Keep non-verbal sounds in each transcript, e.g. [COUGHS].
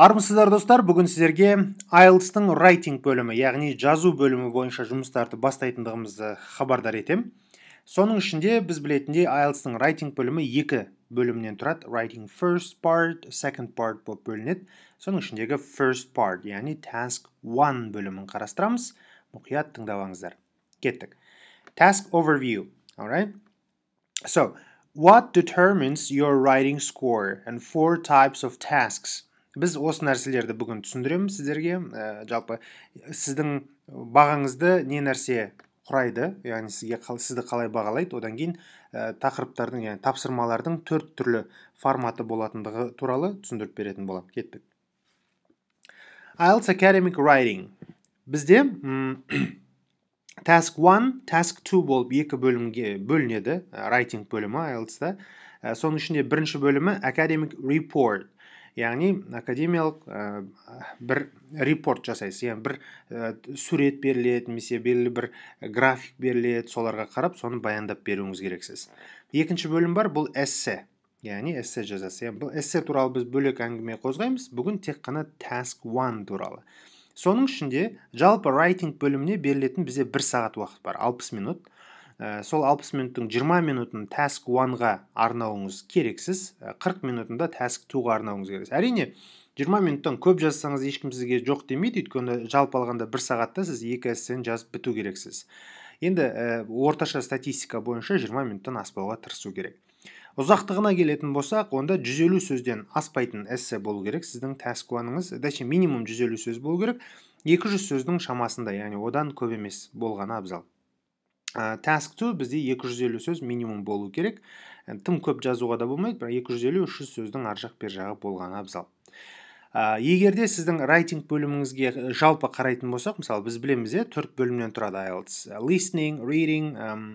армысыздар достар бүгін сіздерге IELTS-тың writing бөлімі яғни жазу бөлімі бойынша жұмыстарды бастайтындығымызды хабардар етем. соның ішінде біз білетіндей IELTS-тың writing бөлімі екі бөлімнен тұрады writing first part second part болып бөлінеді соның ішіндегі first part яғни task one бөлімін қарастырамыз мұқият тыңдап кеттік task overview alright so what determines your writing score and four types of tasks біз осы нәрселерді бүгін түсіндіремін сіздерге ә, жалпы сіздің бағаңызды не нәрсе құрайды яғни сізге қал, сізді қалай бағалайды одан кейін ә, тақырыптардың яғни тапсырмалардың төрт түрлі форматы болатындығы туралы түсіндіріп беретін боламын кеттік IELTS Academic Writing бізде [COUGHS] task 1, task 2 болып екі бөлімге бөлінеді writing э, бөлімі IELTS-та соның ішінде бірінші бөлімі academic report яғни академиялық э, бір репорт жасайсыз яғни бір э, сурет беріледі немесе белгілі бір график беріледі соларға қарап соны баяндап беруіңіз керексіз екінші бөлім бар бұл эссе яғни эссе жазасыз яғни бұл эссе туралы біз бөлек әңгіме қозғаймыз бүгін тек қана task one туралы соның ішінде жалпы райтинг бөліміне берілетін бізде бір сағат уақыт бар 60 минут ә, сол 60 минуттың 20 минутын task 1-ға арнауыңыз керексіз 40 э, минутында 2-ға арнауыңыз керек. әрине 20 минуттан көп жазсаңыз ешкім сізге жоқ демейді өйткені жалпы алғанда 1 сағатта сіз 2 эссені жазып біту керексіз енді ә, орташа статистика бойынша 20 минуттан аспауға тырысу керек ұзақтығына келетін болсақ онда 150 сөзден аспайтын эссе болу керек сіздің 1 дәше минимум 150 сөз болу керек 200 сөздің шамасында яғни одан көп емес болғаны абзал ә, task ту бізде 250 сөз минимум болу керек э, тым көп жазуға да болмайды бірақ 250-300 сөздің ар жақ бер жағы болғаны абзал ә, егер де сіздің райтинг бөліміңізге э, жалпы қарайтын болсақ мысалы біз білеміз иә төрт бөлімнен тұрады IELTS. listening reading әм,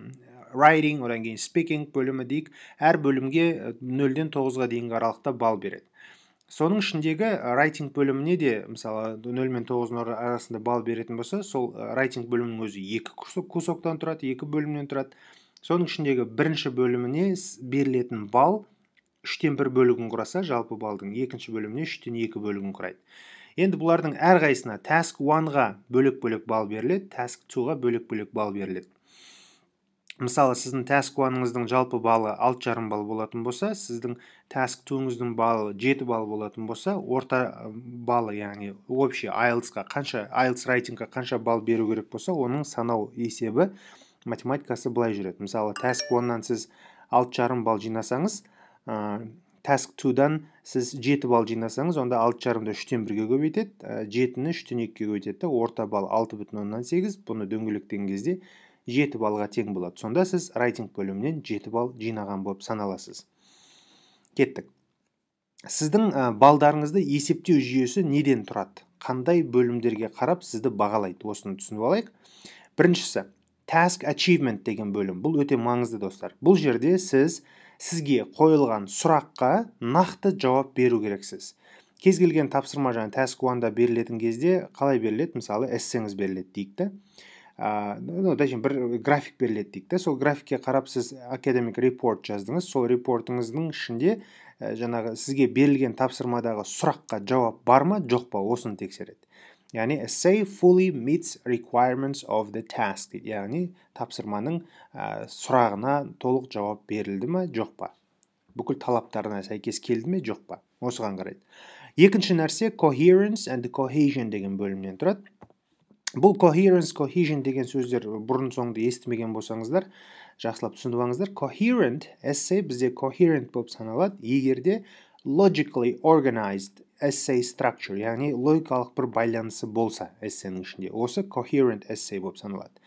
writing одан кейін speaking бөлімі дейік әр бөлімге нөлден тоғызға дейінгі аралықта балл береді соның ішіндегі э, райтинг бөліміне де мысалы нөл мен тоғыздың арасында балл беретін болса сол э, райтинг бөлімінің өзі екі кусоктан тұрады екі бөлімнен тұрады соның ішіндегі бірінші бөліміне берілетін балл үштен бір бөлігін құраса жалпы балдың екінші бөліміне үштен екі бөлігін құрайды енді бұлардың әрқайсысына таск 1-ға бөлек бөлек балл беріледі таск 2-ға бөлек бөлек балл беріледі мысалы сіздің таск уаныңыздың жалпы балы алты жарым балл болатын болса сіздің таск туыңыздың балы жеті балл болатын болса орта балы яғни общий айлсқа қанша айлс райтингқа қанша балл беру керек болса оның санау есебі математикасы былай жүреді мысалы таск уаннан сіз алты жарым балл жинасаңыз ә, таск тудан сіз жеті балл жинасаңыз онда алты жарымды үштен бірге көбейтеді жетіні үштен екіге көбейтеді орта балл алты бүтін оннан сегіз бұны дөңгелектеген кезде жеті балға тең болады сонда сіз райтинг бөлімінен жеті балл жинаған болып саналасыз кеттік сіздің балдарыңызды есептеу жүйесі неден тұрады қандай бөлімдерге қарап сізді бағалайды осыны түсініп алайық біріншісі task achievement деген бөлім бұл өте маңызды достар бұл жерде сіз сізге қойылған сұраққа нақты жауап беру керексіз кез келген тапсырма жаңағы task уанда берілетін кезде қалай беріледі мысалы эссеңіз беріледі дейік та ну бір э, график беріледі дейік сол графикке қарап сіз академик репорт жаздыңыз сол репортыңыздың ішінде э, жаңағы сізге берілген тапсырмадағы сұраққа жауап бар ма жоқ па осыны тексереді яғни essay fully meets requirements of the task дейді яғни тапсырманың сұрағына толық жауап берілді ма жоқ па бүкіл талаптарына сәйкес келді ме жоқ па осыған қарайды екінші нәрсе coherence and cohesion деген бөлімнен тұрады бұл coherence cohesion деген сөздер бұрын соңды естімеген болсаңыздар жақсылап түсініп алыңыздар coherent essay бізде coherent болып саналады егер де logically organized essay structure яғни логикалық бір байланысы болса эссенің ішінде осы coherent essay болып саналады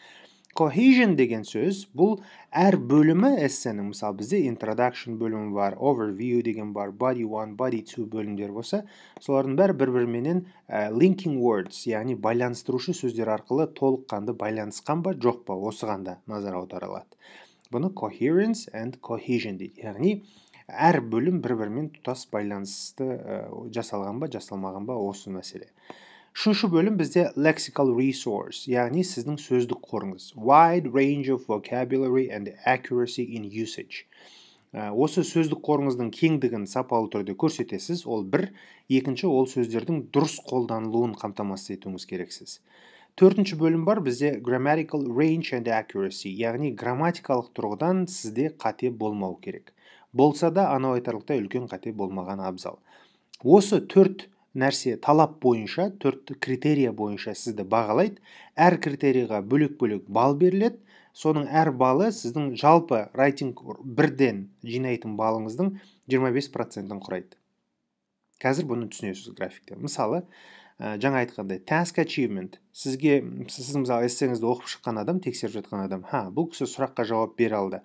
cohesion деген сөз бұл әр бөлімі эссенің мысалы бізде introduction бөлімі бар overview деген бар body one body two бөлімдер болса солардың бәрі бір біріменен ә, linking words яғни байланыстырушы сөздер арқылы толыққанды байланысқан ба жоқ па осыған да назар алады. бұны coherence and cohesion дейді яғни әр бөлім бір бірімен тұтас байланысты ә, жасалған ба жасалмаған ба осы мәселе үшінші бөлім бізде lexical resource яғни сіздің сөздік қорыңыз wide range of vocabulary and accuracy in usage ә, осы сөздік қорыңыздың кеңдігін сапалы түрде көрсетесіз ол бір екінші ол сөздердің дұрыс қолданылуын қамтамасыз етуіңіз керексіз төртінші бөлім бар бізде grammatical range and accuracy яғни грамматикалық тұрғыдан сізде қате болмау керек болса да анау айтарлықтай үлкен қате болмаған абзал осы төрт нәрсе талап бойынша төрт критерия бойынша сізді бағалайды әр критерияға бөлек бөлек бал беріледі соның әр балы сіздің жалпы рейтинг бірден жинайтын балыңыздың 25 процентін құрайды қазір бұны түсінесіз графикте мысалы ә, жаңа айтқандай task achievement сізге сіз мысалы эссеңізді оқып шыққан адам тексеріп жатқан адам ха бұл кісі сұраққа жауап бере алды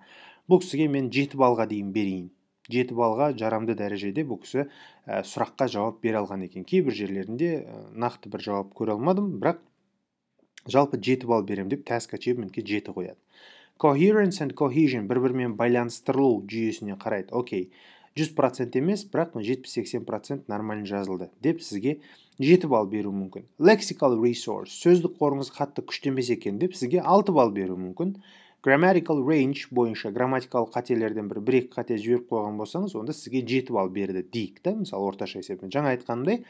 бұл кісіге мен жеті балға дейін берейін жеті балға жарамды дәрежеде бұл кісі э, сұраққа жауап бере алған екен кейбір жерлерінде э, нақты бір жауап көре алмадым бірақ жалпы жеті балл беремін деп task achievementке жеті қояды coherence and cohesion бір бірімен байланыстырылу жүйесіне қарайды окей жүз процент емес бірақ жетпіс сексен процент нормально жазылды деп сізге жеті балл беруі мүмкін lexical resource сөздік қорыңыз қатты күшті емес екен деп сізге алты балл беруі мүмкін grammatical range бойынша грамматикалық қателерден бір бір екі қате жіберіп қойған болсаңыз онда сізге жеті балл берді дейік та мысалы орташа есеппен жаңа айтқанымдай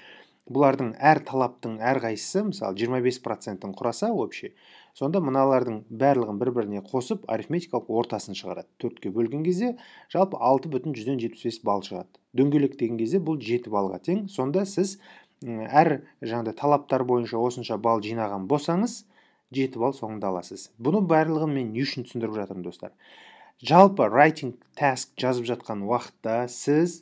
бұлардың әр талаптың әрқайсысы мысалы 25 процентін құраса вообще. сонда мыналардың барлығын бір біріне қосып арифметикалық ортасын шығарады төртке бөлген кезде жалпы алты бүтін жүзден жетпіс бес балл шығады дөңгелек деген кезде бұл жеті баллға тең сонда сіз әр жаңағыдай талаптар бойынша осынша балл жинаған болсаңыз жеті ал соңында аласыз бұның барлығын мен не үшін түсіндіріп жатырмын достар жалпы writing task жазып жатқан уақытта сіз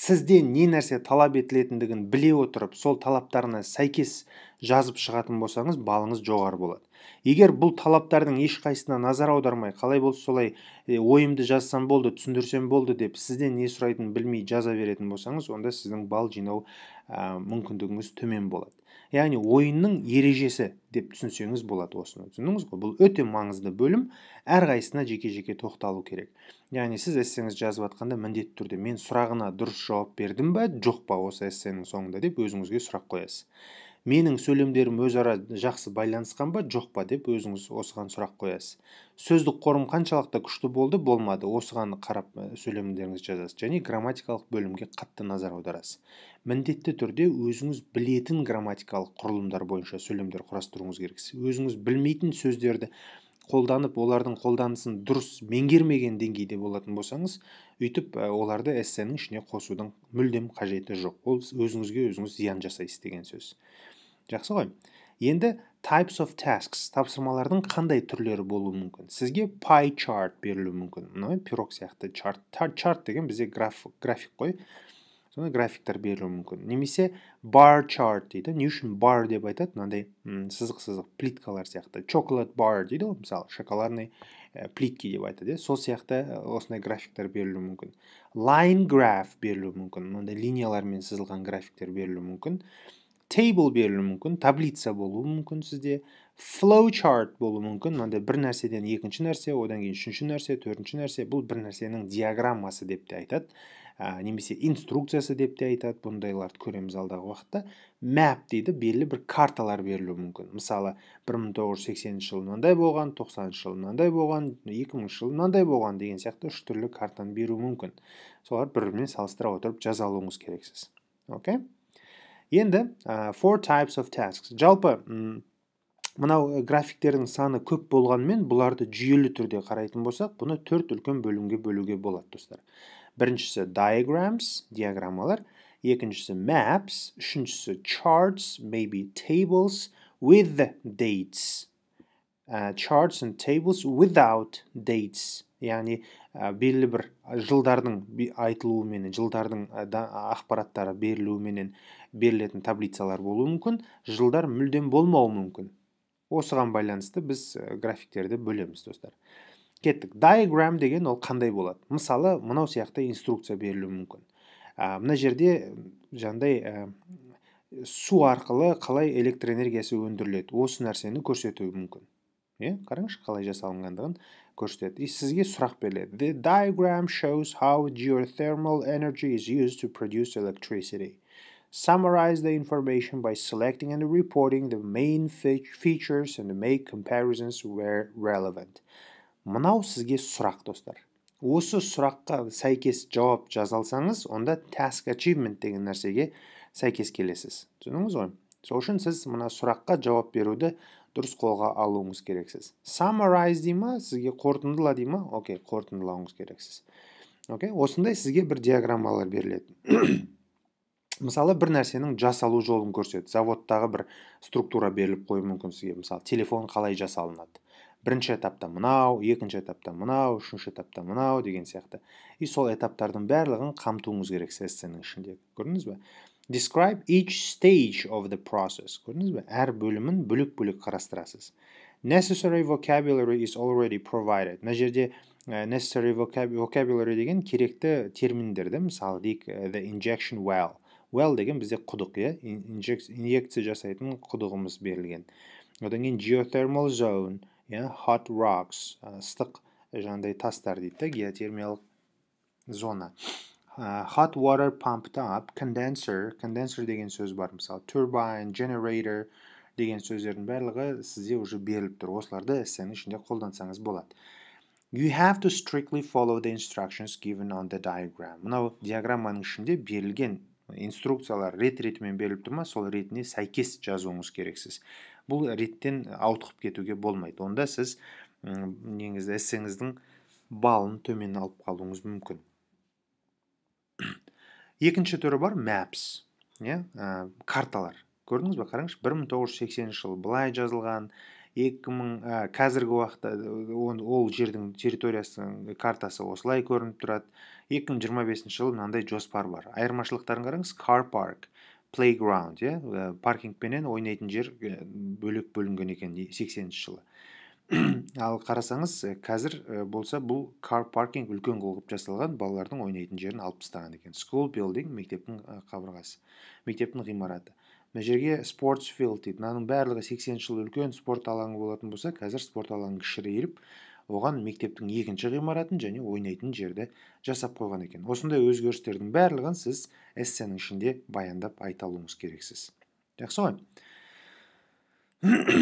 сізден не нәрсе талап етілетіндігін біле отырып сол талаптарына сәйкес жазып шығатын болсаңыз балыңыз жоғары болады егер бұл талаптардың ешқайсысына назар аудармай қалай болса солай ойымды жазсам болды түсіндірсем болды деп сізден не сұрайтынын білмей жаза беретін болсаңыз онда сіздің балл жинау ә, мүмкіндігіңіз төмен болады яғни ойынның ережесі деп түсінсеңіз болады осыны түсіндіңіз ғой бұл өте маңызды бөлім әрқайсысына жеке жеке тоқталу керек яғни сіз эссеңізді жазып жатқанда міндетті түрде мен сұрағына дұрыс жауап бердім ба жоқ па осы эссенің соңында деп өзіңізге сұрақ қоясыз менің сөйлемдерім өзара жақсы байланысқан ба жоқ па деп өзіңіз осыған сұрақ қоясыз сөздік қорым қаншалықты күшті болды болмады осыған қарап сөйлемдеріңізді жазасыз және грамматикалық бөлімге қатты назар аударасыз міндетті түрде өзіңіз білетін грамматикалық құрылымдар бойынша сөйлемдер құрастыруыңыз керексіз өзіңіз білмейтін сөздерді қолданып олардың қолданысын дұрыс меңгермеген деңгейде болатын болсаңыз өйтіп э, оларды эссенің ішіне қосудың мүлдем қажеті жоқ ол өзіңізге өзіңіз зиян жасайсыз деген сөз жақсы ғой енді types of tasks тапсырмалардың қандай түрлері болуы мүмкін сізге pie chart берілуі мүмкін мына пирог сияқты чарт чарт деген бізде граф, график қой сондай графиктер берілуі мүмкін немесе бар chart дейді не үшін бар деп айтады мынандай сызық сызық плиткалар сияқты чоколад бар дейді ғой мысалы шоколадный ә, плитки деп айтады иә сол сияқты e, осындай графиктер берілуі мүмкін line graph берілуі мүмкін мынандай линиялармен сызылған графиктер берілуі мүмкін table берілуі мүмкін таблица болуы мүмкін сізде чарт болуы мүмкін мынандай бір нәрседен екінші нәрсе одан кейін үшінші нәрсе төртінші нәрсе бұл бір нәрсенің диаграммасы деп те айтады ә, немесе инструкциясы деп те айтады бұндайларды көреміз алдағы уақытта мәп дейді белгілі бір карталар берілуі мүмкін мысалы 1980 жылы мынандай болған 90 жылы мынандай болған 2000 жылы мынандай болған деген сияқты үш түрлі картаны беруі мүмкін солар бір бірімен салыстыра отырып жаза алуыңыз керексіз окей енді ә, four types of tasks жалпы мынау э, графиктердің саны көп болғанымен бұларды жүйелі түрде қарайтын болсақ бұны төрт үлкен бөлімге бөлуге болады достар біріншісі diagrams диаграммалар екіншісі maps үшіншісі charts maybe tables with dates uh, charts and tables without dates яғни ә, белгілі бір жылдардың айтылуымен жылдардың ә, ақпараттары берілуіменен берілетін таблицалар болуы мүмкін жылдар мүлдем болмауы мүмкін осыған байланысты біз э, графиктерді бөлеміз достар кеттік diagram деген ол қандай болады мысалы мынау сияқты инструкция берілуі мүмкін ә, мына жерде жандай, э, су арқылы қалай электр энергиясы өндіріледі осы нәрсені көрсетуі мүмкін иә қараңызшы қалай жасалынғандығын көрсетеді и сізге сұрақ беріледі the diagram shows how geothermal energy is used to produce electricity summarize the information by selecting and reporting the main features and make comparisons where relevant. Мынау сізге сұрақ достар. Осы сұраққа сәйкес жауап жазалсаңыз, онда task achievement деген нәрсеге сәйкес келесіз. Түсіндіңіз ғой? Сол үшін сіз мына сұраққа жауап беруді дұрыс қолға алуыңыз керексіз. Summarize дей ма, сізге қорытындыла де ма? Окей, қорытындылауыңыз керексіз. Окей, осындай сізге бір диаграммалар беріледі мысалы бір нәрсенің жасалу жолын көрсет заводтағы бір структура беріліп қоюы мүмкін сізге мысалы телефон қалай жасалынады бірінші этапта мынау екінші этапта мынау үшінші этапта мынау деген сияқты и сол этаптардың барлығын қамтуыңыз керек сіз ішінде көрдіңіз бе describe each stage of the process көрдіңіз бе әр бөлімін бөлек бөлек қарастырасыз necessary vocabulary is already provided мына жерде э, necessary vocabulary деген керекті терминдерді мысалы дейік э, the injection well well деген бізде құдық иә инъекция жасайтын құдығымыз берілген одан кейін geothermal zone иә hot rocks ыстық жаңағыдай тастар дейді да геотермиялық зона hot water pumped up condenser condenser деген сөз бар мысалы turbine generator деген сөздердің барлығы сізде уже беріліп тұр осыларды эссенің ішінде қолдансаңыз болады you have to strictly follow the instructions given on the diagram мынау диаграмманың ішінде берілген инструкциялар рет ретімен беріліп тұр ма сол ретіне сәйкес жазуыңыз керексіз бұл реттен ауытқып кетуге болмайды онда сіз неңізді эссеңіздің балын төмен алып қалуыңыз мүмкін [CLEARS THROAT] екінші түрі бар maps иә карталар көрдіңіз ба қараңызшы 1980 мың тоғыз жүз жылы былай жазылған екі мың қазіргі уақытта ол жердің территориясының картасы осылай көрініп тұрады екі мың жиырма жылы мынандай жоспар бар айырмашылықтарын қараңыз car парк, playground иә э, паркингпенен ойнайтын жер э, бөлек бөлінген екен сексенінші жылы [CLEARS THROAT] ал қарасаңыз э, қазір болса бұл car паркинг үлкен қылып жасалған балалардың ойнайтын жерін алып тастаған екен school building мектептің қабырғасы мектептің ғимараты мына жерге спортс филд дейді мынаның барлығы сексенінші жылы үлкен спорт алаңы болатын болса қазір спорт алаңы кішірейіп оған мектептің екінші ғимаратын және ойнайтын жерді жасап қойған екен осындай өзгерістердің барлығын сіз эссенің ішінде баяндап айта алуыңыз керексіз жақсы ғой [CLEARS THROAT]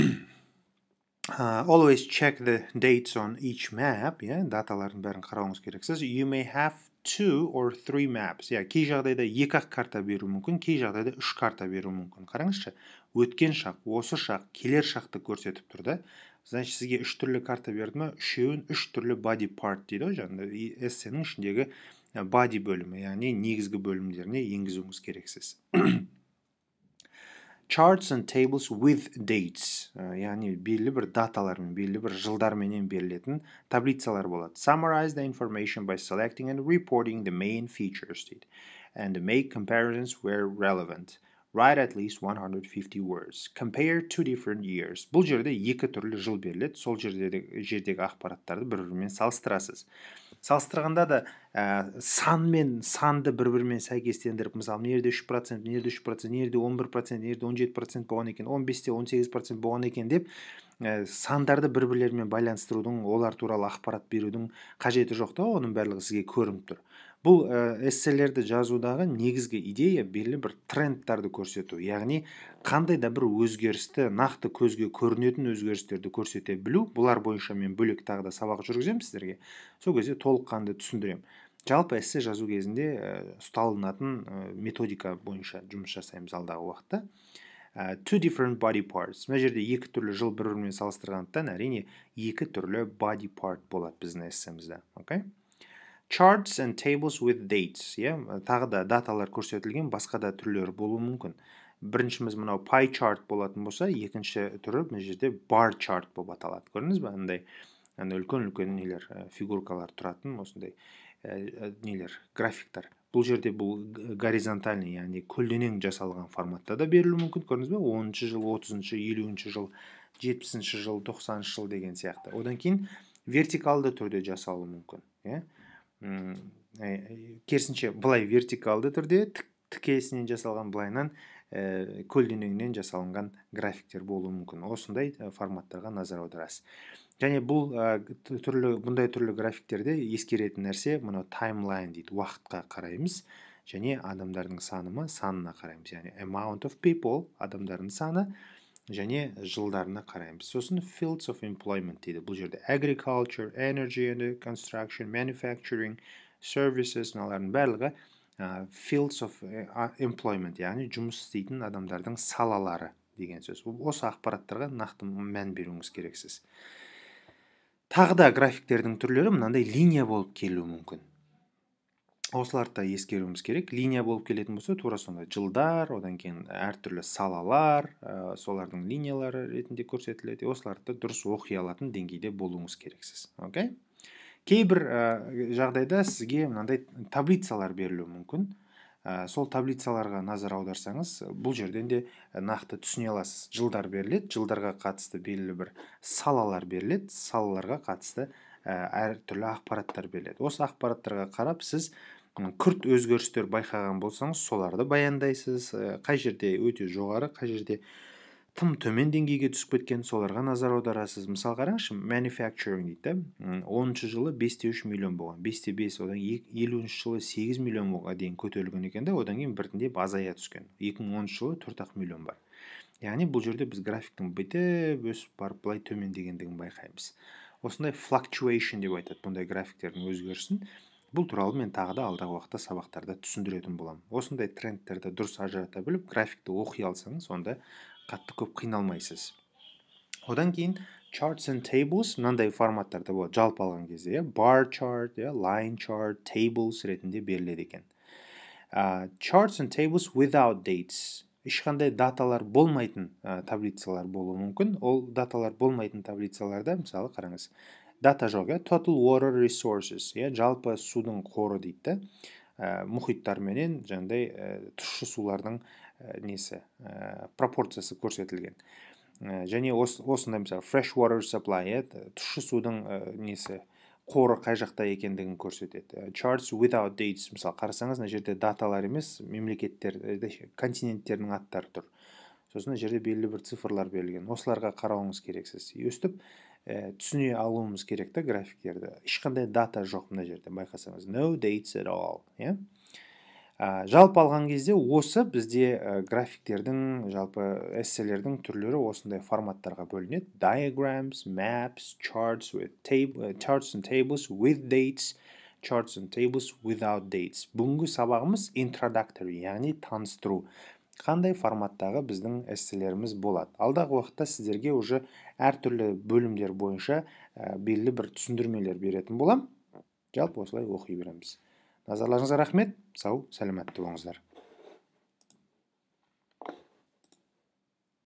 uh, always check the dates on each map иә yeah? даталардың бәрін қарауыңыз керексіз you may have two or three maps иә кей жағдайда екі ақ карта беру мүмкін кей жағдайда үш карта беру мүмкін қараңызшы өткен шақ осы шақ келер шақты көрсетіп тұр да значит сізге үш түрлі карта берді ма үшеуін үш түрлі body part дейді ғой жаңағы эссенің ішіндегі body бөлімі яғни негізгі бөлімдеріне енгізуіңіз керексіз. [COUGHS] charts and tables with dates Э, яғни белгілі бір даталармен белгілі бір жылдарменен берілетін таблицалар болады summarize the information by selecting and reporting the main features дейді and make comparisons where relevant write at least 150 words compare two different years бұл жерде екі түрлі жыл беріледі сол жердегі, жердегі ақпараттарды бір бірімен салыстырасыз салыстырғанда да ә, сан мен санды бір бірімен сәйкестендіріп мысалы мына жерде үш процент мына жерде үш процент мына жерде он бір процент мына жерде он жеті процент болған екен он бесте он сегіз процент болған екен деп ә, сандарды бір бірлерімен байланыстырудың олар туралы ақпарат берудің қажеті жоқ та оның барлығы сізге көрініп тұр бұл э, эсселерді жазудағы негізгі идея белгілі бір трендтарды көрсету яғни қандай да бір өзгерісті нақты көзге көрінетін өзгерістерді көрсете білу бұлар бойынша мен бөлек тағы да сабақ жүргіземін сіздерге сол кезде толыққанды түсіндіремін жалпы эссе жазу кезінде э, ұсталынатын э, методика бойынша жұмыс жасаймыз алдағы уақытта two different body parts мына жерде екі түрлі жыл бір бірімен салыстырғандықтан әрине екі түрлі body part болады біздің эссемізде окей okay? charts and tables with dates иә тағы да даталар көрсетілген басқа да түрлері болуы мүмкін біріншіміз мынау пай чарт болатын болса екінші түрі мына жерде бар чарт болып аталады көрдіңіз ба андай үлкен үлкен нелер э, фигуркалар тұратын осындай э, э, нелер графиктар бұл жерде бұл горизонтальный яғни көлденең жасалған форматта да берілуі мүмкін көрдіңіз бе оныншы жыл отызыншы елуінші жыл жетпісінші жыл тоқсаныншы жыл деген сияқты одан кейін вертикалды түрде жасалуы мүмкін иә керісінше былай вертикалды түрде тік тікесінен жасалған былайынан ә, жасалынған графиктер болуы мүмкін осындай э, форматтарға назар аударасыз және бұл ә, түрлі бұндай түрлі графиктерде ескеретін нәрсе мынау таймлайн дейді уақытқа қараймыз және адамдардың саны ма санына қараймыз яғни amount of people адамдардың саны және жылдарына қараймыз сосын fields of employment дейді бұл жерде agriculture energy and construction manufacturing services мыналардың барлығы ә, fields of employment яғни жұмыс істейтін адамдардың салалары деген сөз осы ақпараттарға нақты мән беруіңіз керексіз тағы да графиктердің түрлері мынандай линия болып келуі мүмкін осыларды да ескеруіміз керек линия болып келетін болса тура сондай жылдар одан кейін әртүрлі салалар э, солардың линиялары ретінде көрсетіледі осыларды дұрыс оқи алатын деңгейде болуыңыз керексіз окей кейбір ә, жағдайда сізге мынандай таблицалар берілуі мүмкін э, сол таблицаларға назар аударсаңыз бұл жерден де нақты түсіне аласыз жылдар беріледі жылдарға қатысты белгілі бір салалар беріледі салаларға қатысты әртүрлі ақпараттар беріледі осы ақпараттарға қарап сіз күрт өзгерістер байқаған болсаңыз соларды баяндайсыз э, қай жерде өте жоғары қай жерде тым төмен деңгейге түсіп кеткен соларға назар аударасыз мысалы қараңызшы manufacturing дейді да оныншы жылы бесте үш миллион болған бесте бес одан елуінші жылы сегіз миллионға дейін көтерілген екен да одан кейін біртіндеп азая түскен екі мың оныншы жылы төрт ақ миллион бар яғни бұл жерде біз графиктің бітіп өсіп барып былай төмендегендігін байқаймыз осындай флактуэйшн деп айтады бұндай графиктердің өзгерісін бұл туралы мен тағы да алдағы уақытта сабақтарда түсіндіретін боламын осындай трендтерді дұрыс ажырата біліп графикті оқи алсаңыз онда қатты көп қиналмайсыз одан кейін charts and tables мынандай форматтарда болады жалпы алған кезде иә бар chart иә line chart tables ретінде беріледі екен uh, charts and tables without dates ешқандай даталар болмайтын ә, таблицалар болуы мүмкін ол даталар болмайтын таблицаларда мысалы қараңыз дата жоқ иә total water resources иә жалпы судың қоры дейді да ә, мұхиттарменен жаңағыдай ә, тұщы сулардың ә, несі ә, пропорциясы көрсетілген және ос, осындай мысалы fresh water supply иә тұщы судың несі қоры қай жақта екендігін көрсетеді charts without dates мысалы қарасаңыз мына жерде даталар емес мемлекеттер континенттердің аттары тұр сосын мына жерде белгілі бір цифрлар берілген осыларға қарауыңыз керексіз өстіп ә, түсіне алуымыз керек та графиктерді ешқандай дата жоқ мына жерде байқасаңыз no dates at all иә ә, жалпы алған кезде осы бізде ә, графиктердің жалпы эсселердің түрлері осындай форматтарға бөлінеді diagrams maps charts with table, э, charts and tables with dates charts and tables without dates бүгінгі сабағымыз introductory яғни таныстыру қандай форматтағы біздің эсселеріміз болады алдағы уақытта сіздерге уже әртүрлі бөлімдер бойынша ә, белгілі бір түсіндірмелер беретін боламын жалпы осылай оқи береміз назарларыңызға рахмет сау сәлематты болыңыздар